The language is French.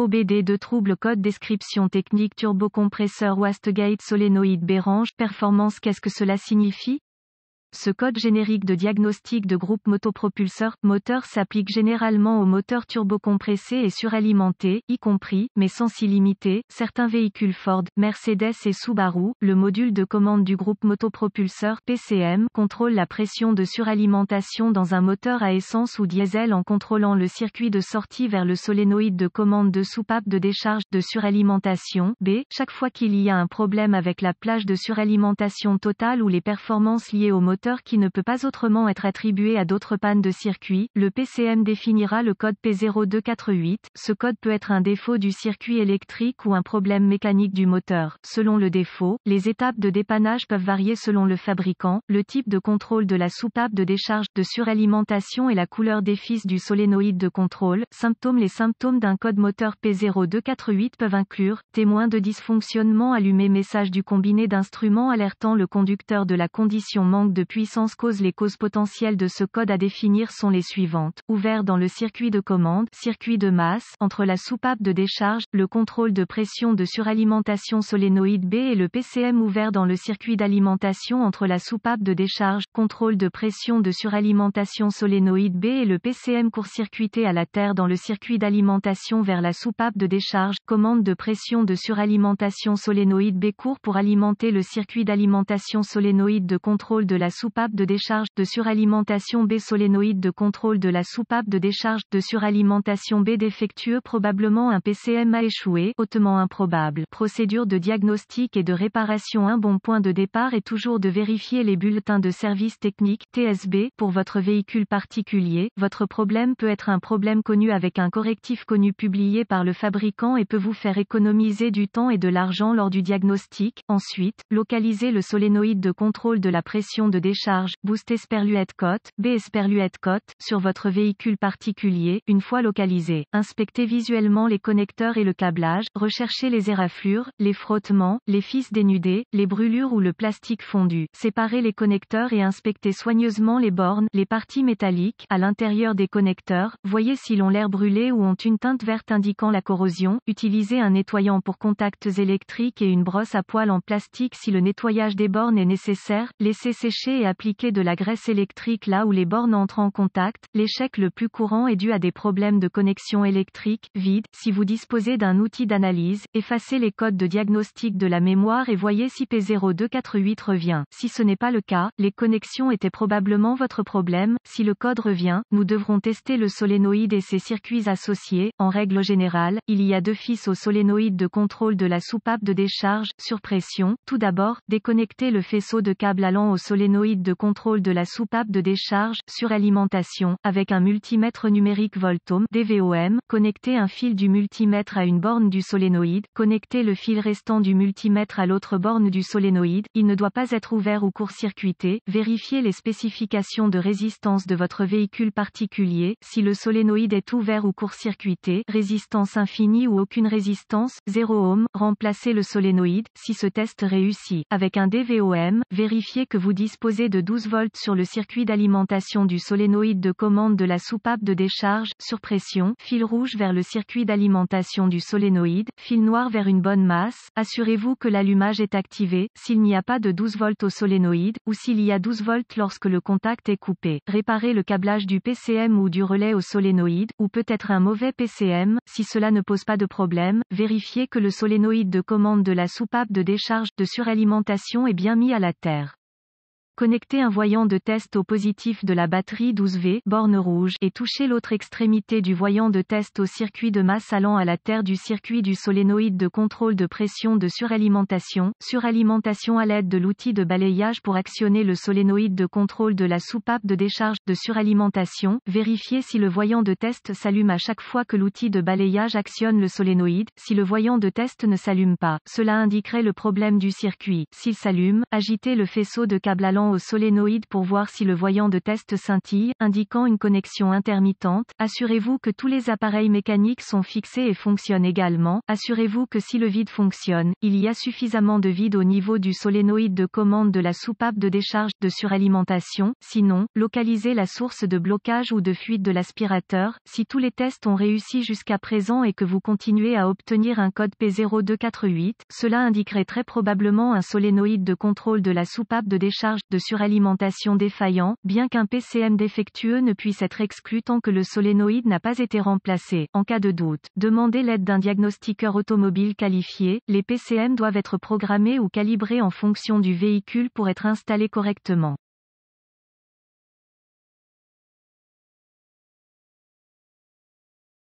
OBD de trouble code description technique turbocompresseur wastegate solénoïde Bérange performance qu'est-ce que cela signifie ce code générique de diagnostic de groupe motopropulseur moteur s'applique généralement aux moteurs turbocompressés et suralimentés, y compris, mais sans s'y limiter, certains véhicules Ford, Mercedes et Subaru. Le module de commande du groupe motopropulseur PCM contrôle la pression de suralimentation dans un moteur à essence ou diesel en contrôlant le circuit de sortie vers le solénoïde de commande de soupape de décharge de suralimentation B. Chaque fois qu'il y a un problème avec la plage de suralimentation totale ou les performances liées au moteur qui ne peut pas autrement être attribué à d'autres pannes de circuit, le PCM définira le code P0248. Ce code peut être un défaut du circuit électrique ou un problème mécanique du moteur. Selon le défaut, les étapes de dépannage peuvent varier selon le fabricant, le type de contrôle de la soupape de décharge, de suralimentation et la couleur des fils du solénoïde de contrôle. Symptômes Les symptômes d'un code moteur P0248 peuvent inclure, témoins de dysfonctionnement allumé message du combiné d'instruments alertant le conducteur de la condition manque de puissance cause Les causes potentielles de ce code à définir sont les suivantes. Ouvert dans le circuit de commande, circuit de masse, entre la soupape de décharge, le contrôle de pression de suralimentation solénoïde B et le PCM ouvert dans le circuit d'alimentation entre la soupape de décharge, contrôle de pression de suralimentation solénoïde B et le PCM court-circuité à la terre dans le circuit d'alimentation vers la soupape de décharge, commande de pression de suralimentation solénoïde B court pour alimenter le circuit d'alimentation solénoïde de contrôle de la soupape de décharge de suralimentation B solénoïde de contrôle de la soupape de décharge de suralimentation B défectueux probablement un PCM a échoué, hautement improbable. Procédure de diagnostic et de réparation un bon point de départ est toujours de vérifier les bulletins de service technique TSB pour votre véhicule particulier. Votre problème peut être un problème connu avec un correctif connu publié par le fabricant et peut vous faire économiser du temps et de l'argent lors du diagnostic. Ensuite, localiser le solénoïde de contrôle de la pression de décharge décharge, Boost Esperluette Cote, B Esperluette Cote, sur votre véhicule particulier, une fois localisé. Inspectez visuellement les connecteurs et le câblage, recherchez les éraflures, les frottements, les fils dénudés, les brûlures ou le plastique fondu. Séparez les connecteurs et inspectez soigneusement les bornes, les parties métalliques, à l'intérieur des connecteurs, voyez si l'on l'air brûlé ou ont une teinte verte indiquant la corrosion, utilisez un nettoyant pour contacts électriques et une brosse à poils en plastique si le nettoyage des bornes est nécessaire, laissez sécher appliquer de la graisse électrique là où les bornes entrent en contact. L'échec le plus courant est dû à des problèmes de connexion électrique, vide. Si vous disposez d'un outil d'analyse, effacez les codes de diagnostic de la mémoire et voyez si P0248 revient. Si ce n'est pas le cas, les connexions étaient probablement votre problème. Si le code revient, nous devrons tester le solénoïde et ses circuits associés. En règle générale, il y a deux fils au solénoïde de contrôle de la soupape de décharge, sur pression. Tout d'abord, déconnectez le faisceau de câble allant au solénoïde de contrôle de la soupape de décharge, suralimentation, avec un multimètre numérique Voltom, DVOM, Connectez un fil du multimètre à une borne du solénoïde, Connectez le fil restant du multimètre à l'autre borne du solénoïde, il ne doit pas être ouvert ou court-circuité, Vérifiez les spécifications de résistance de votre véhicule particulier, si le solénoïde est ouvert ou court-circuité, résistance infinie ou aucune résistance, 0 ohm, Remplacez le solénoïde, si ce test réussit, avec un DVOM, vérifiez que vous disposez de 12 volts sur le circuit d'alimentation du solénoïde de commande de la soupape de décharge, sur pression fil rouge vers le circuit d'alimentation du solénoïde, fil noir vers une bonne masse. Assurez-vous que l'allumage est activé, s'il n'y a pas de 12 volts au solénoïde, ou s'il y a 12 volts lorsque le contact est coupé. Réparez le câblage du PCM ou du relais au solénoïde, ou peut-être un mauvais PCM, si cela ne pose pas de problème, vérifiez que le solénoïde de commande de la soupape de décharge, de suralimentation est bien mis à la terre. Connectez un voyant de test au positif de la batterie 12V borne rouge et touchez l'autre extrémité du voyant de test au circuit de masse allant à la terre du circuit du solénoïde de contrôle de pression de suralimentation, suralimentation à l'aide de l'outil de balayage pour actionner le solénoïde de contrôle de la soupape de décharge de suralimentation, vérifiez si le voyant de test s'allume à chaque fois que l'outil de balayage actionne le solénoïde, si le voyant de test ne s'allume pas, cela indiquerait le problème du circuit. S'il s'allume, agitez le faisceau de câble allant au solénoïde pour voir si le voyant de test scintille, indiquant une connexion intermittente. Assurez-vous que tous les appareils mécaniques sont fixés et fonctionnent également. Assurez-vous que si le vide fonctionne, il y a suffisamment de vide au niveau du solénoïde de commande de la soupape de décharge de suralimentation. Sinon, localisez la source de blocage ou de fuite de l'aspirateur. Si tous les tests ont réussi jusqu'à présent et que vous continuez à obtenir un code P0248, cela indiquerait très probablement un solénoïde de contrôle de la soupape de décharge de suralimentation défaillant, bien qu'un PCM défectueux ne puisse être exclu tant que le solénoïde n'a pas été remplacé. En cas de doute, demandez l'aide d'un diagnostiqueur automobile qualifié. Les PCM doivent être programmés ou calibrés en fonction du véhicule pour être installés correctement.